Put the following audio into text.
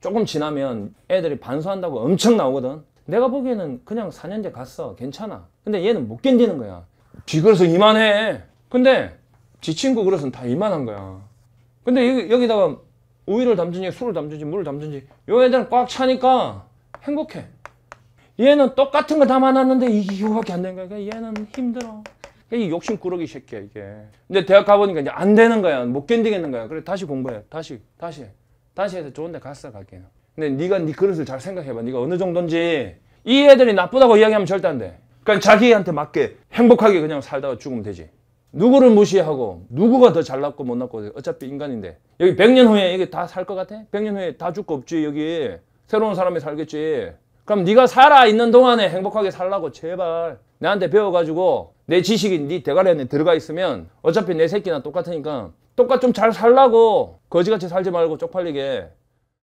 조금 지나면 애들이 반수한다고 엄청 나오거든 내가 보기에는 그냥 4년제 갔어 괜찮아 근데 얘는 못 견디는 거야 비그릇서 이만해 근데 지 친구 그릇은 다 이만한 거야 근데 여기, 다가 우유를 담든지 술을 담든지 물을 담든지 요 애들은 꽉 차니까 행복해 얘는 똑같은 거 담아놨는데 이거밖에 게이안된 거야 그러니까 얘는 힘들어 이 욕심 꾸러기 새끼야 이게 근데 대학 가보니까 이제 안 되는 거야 못 견디겠는 거야 그래 다시 공부해 다시 다시 다시 해서 좋은 데 갔어 갈게요. 근데 네가 네 그릇을 잘 생각해봐. 네가 어느 정도인지 이 애들이 나쁘다고 이야기하면 절대 안 돼. 그러니까 자기한테 맞게 행복하게 그냥 살다가 죽으면 되지. 누구를 무시하고 누구가 더 잘났고 못났고 어차피 인간인데 여기 100년 후에 여기 다살 것 같아? 100년 후에 다 죽고 없지 여기 새로운 사람이 살겠지 그럼 네가 살아있는 동안에 행복하게 살라고 제발 나한테 배워가지고 내 지식이 네 대가리 안에 들어가 있으면 어차피 내 새끼나 똑같으니까 똑같 좀잘 살라고 거지같이 살지 말고 쪽팔리게